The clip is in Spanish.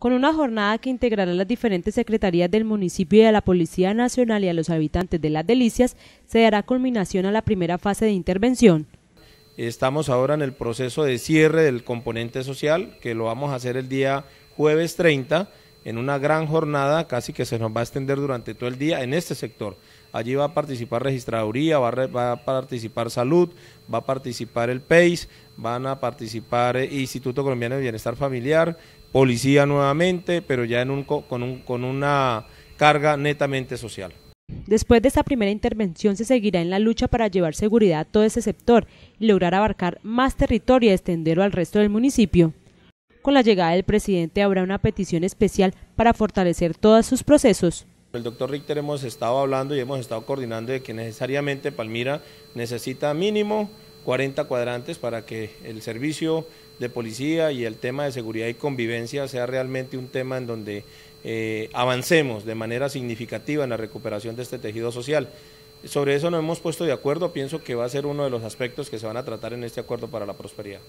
con una jornada que integrará las diferentes secretarías del municipio y de la Policía Nacional y a los habitantes de Las Delicias, se dará culminación a la primera fase de intervención. Estamos ahora en el proceso de cierre del componente social, que lo vamos a hacer el día jueves 30, en una gran jornada, casi que se nos va a extender durante todo el día en este sector. Allí va a participar registraduría, va a, participar salud, va a participar el PEIS, van a participar eh, Instituto Colombiano de Bienestar Familiar, policía nuevamente, pero ya con, con una carga netamente social. Después de esta primera intervención se seguirá en la lucha para llevar seguridad a todo ese sector y lograr abarcar más territorio y extenderlo al resto del municipio. Con la llegada del presidente habrá una petición especial para fortalecer todos sus procesos. El doctor Richter hemos estado hablando y hemos estado coordinando de que necesariamente Palmira necesita mínimo 40 cuadrantes para que el servicio de policía y el tema de seguridad y convivencia sea realmente un tema en donde eh, avancemos de manera significativa en la recuperación de este tejido social. Sobre eso no hemos puesto de acuerdo, pienso que va a ser uno de los aspectos que se van a tratar en este acuerdo para la prosperidad.